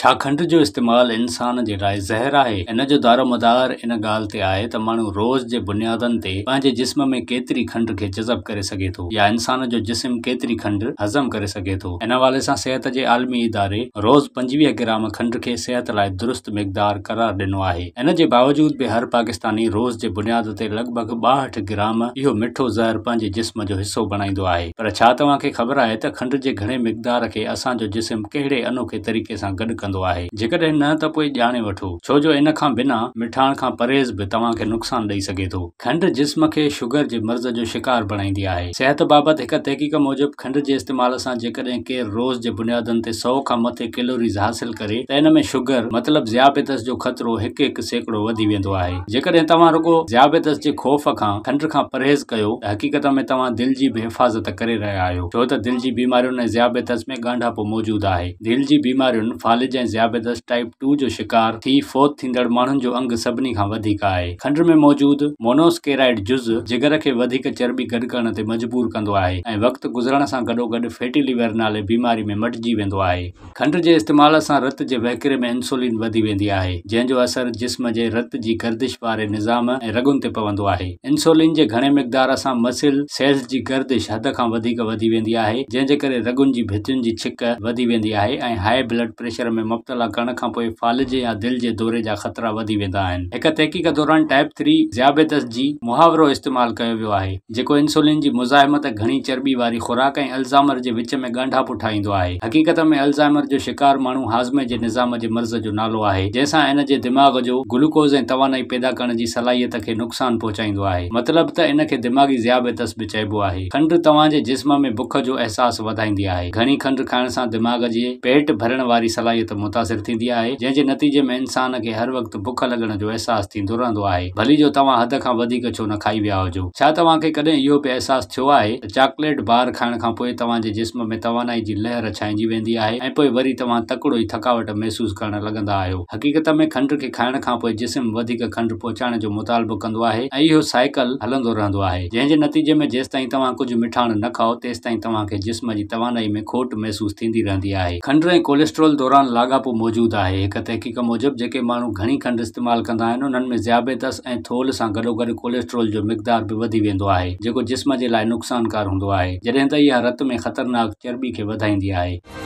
छाखंड जो इस्तेमालु इंसान जे लाइ ज़हर आहे इन जो दारो मदार इन ॻाल्हि ते आहे त माण्हू रोज़ जे बुनियादनि ते पंहिंजे जिस्म में केतिरी खंड खे जज़ब करे सघे थो या इंसान जो जिस्म केतिरी खंड हज़म करे सघे थो इन हवाले सां सिहत जे आलमी इदारे रोज़ पंजुवीह ग्राम खंड खे सिहत लाइ दुरुस्त मक़दारु करार ॾिनो आहे इन जे बावजूद बि हर पाकिस्तानी रोज़ जे बुनियाद ते लॻभॻि ॿाहठि ग्राम इहो मिठो ज़हर पंहिंजे जिस्म जो हिसो बणाईंदो आहे पर छा तव्हांखे ख़बर आहे त खंडु जे घणे मक़दार खे असांजो जिस्म कहिड़े अनोखे तरीक़े सां गॾु कंदो जेकॾहिं न त पोइ ॼाणे वठो छो जो इन खां बिना मिठाण खां परहेज़ बि तव्हांखे नुक़सानु ॾेई सघे थो खंडु जिस्म खे शुगर जे मर्ज़ जो शिकार बणाईंदी आहे सिहत बाबति हिकु तहक़ीक़ मूजिबि खंडु जे इस्तेमाल सां जेकॾहिं केरु रोज़ जे बुनियादनि ते सौ खां मथे कैलोरीज़ हासिलु करे त इन में शुगर मतिलबु ज़्याबतसि जो ख़तरो हिकु हिकु सैकड़ो वधी वेंदो आहे जेकॾहिं तव्हां रुॻो ज़्याबतस जे ख़ौफ़ खां खंडु खां परहेज़ कयो त हक़ीक़त में तव्हां दिलि जी बि हिफ़ाज़त करे रहिया आहियो छो त दिलि जी बीमारियुनि ऐं ज़ियाबतसि में ॻाढा मौजूदु आहे दिलि जी बीमारियुनि ऐं ज़्याबरदस्तु टाइप टू जो शिकार थी फोत थींदड़ माण्हुनि जो अंग सभिनी खां वधीक आहे खंडु में मौजूद मोनोस्केराइड जुज जिगर खे वधीक चर्ॿी गॾु करण ते मजबूरु कंदो आहे ऐं वक़्तु गुज़रण सां गॾोगॾु फेटी लिवर नाले बीमारी में मटिजी वेंदो आहे खंड जे इस्तेमाल सां रत जे वहिकिरे में इंसुलिन वधी वेंदी आहे जंहिंजो असर जिस्म जे रत जी गर्दिश वारे निज़ाम ऐं रगुनि ते पवंदो आहे इंसुलिन जे घणे मक़दार सां मसिल सेल्स जी गर्दिश हद खां वधीक वधी वेंदी आहे जंहिंजे करे रगुनि जी भितियुनि जी छिक वधी वेंदी आहे ऐं हाई ब्लड प्रेशर में मुबतला करण खां पोइ फाल जे या दिलि जे दौरे जा ख़तरा वधी वेंदा आहिनि हिकु तहक़ीक़ दौरान टाइप थ्री ज़ियाबतसि जी मुहावरो इस्तेमालु कयो वियो आहे जेको इंसुलिन जी मुज़ाहिमत घणी चर्बी वारी ख़ुराक ऐं अल्ज़ामर जे विच में ॻंढा पुठिंदो आहे हक़ीक़त में अल्ज़ामर जो शिकार माण्हू हाज़मे जे निज़ाम जे मर्ज़ जो नालो आहे जंहिंसां इन जे दिमाग़ जो ग्लूकोज़ ऐं तवानाई पैदा करण जी सलाहियत खे नुक़सान पहुचाईंदो आहे मतिलबु त इन खे दिमाग़ी ज़ियाबतसु बि चइबो आहे खंडु तव्हांजे जिस्म में बुख जो अहसासु वधाईंदी आहे घणी खंड खाइण सां दिमाग़ जे पेट भरण वारी सलाहियत मुतासिर थींदी आहे जंहिंजे नतीजे में इंसान खे हर वक़्तु बुख लॻण जो अहसास थींदो रहंदो आहे भली जो तव्हां हद खां वधीक छो न खाई विया हुजो छा तव्हांखे कॾहिं इहो बि अहसास थियो आहे त चॉकलेट बार खाइण खां पोइ तव्हांजे लहर छाइजी वेंदी आहे ऐं पोइ वरी तव्हां तकिड़ो ई थकावट महसूस करण लॻंदा आहियो हक़ीक़त में खंड खे खाइण खां पोइ जिस्म वधीक खंड पहुचाइण जो मुतालबो कंदो आहे ऐं इहो साइकिल हलंदो रहंदो आहे जंहिंजे नतीजे में जेसि ताईं तव्हां कुझु मिठाण न खाओ तेसि ताईं तव्हांखे जिस्म जी तवानाई में खोट महसूस थींदी रहंदी आहे खंड ऐं कोलेस्ट्रोल दौरान लाभ खां पोइ मौजूदु आहे हिकु तहक़ीक़ मूजिबि जेके माण्हू घणी खंडु इस्तेमालु कंदा आहिनि उन्हनि में ज़्याबेतस ऐं थोल सां गॾो गॾु कोलेस्ट्रोल जो मक़दार बि वधी वेंदो आहे जेको जिस्म जे लाइ नुक़सानकार हूंदो आहे जॾहिं त इहा रत में ख़तरनाक चर्बी खे वधाईंदी आहे